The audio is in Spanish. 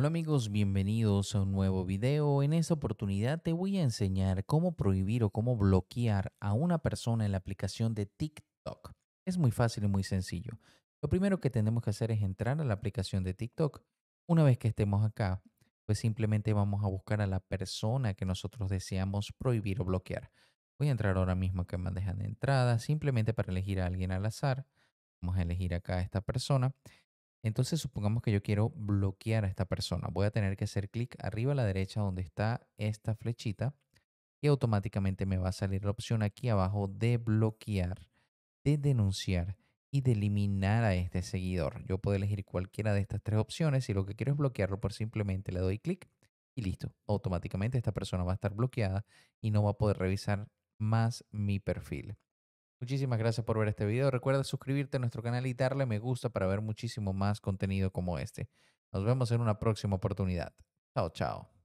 Hola amigos, bienvenidos a un nuevo video. En esta oportunidad te voy a enseñar cómo prohibir o cómo bloquear a una persona en la aplicación de TikTok. Es muy fácil y muy sencillo. Lo primero que tenemos que hacer es entrar a la aplicación de TikTok. Una vez que estemos acá, pues simplemente vamos a buscar a la persona que nosotros deseamos prohibir o bloquear. Voy a entrar ahora mismo que me dejan de entrada, simplemente para elegir a alguien al azar. Vamos a elegir acá a esta persona. Entonces supongamos que yo quiero bloquear a esta persona. Voy a tener que hacer clic arriba a la derecha donde está esta flechita y automáticamente me va a salir la opción aquí abajo de bloquear, de denunciar y de eliminar a este seguidor. Yo puedo elegir cualquiera de estas tres opciones y lo que quiero es bloquearlo, por simplemente le doy clic y listo. Automáticamente esta persona va a estar bloqueada y no va a poder revisar más mi perfil. Muchísimas gracias por ver este video. Recuerda suscribirte a nuestro canal y darle me gusta para ver muchísimo más contenido como este. Nos vemos en una próxima oportunidad. Chao, chao.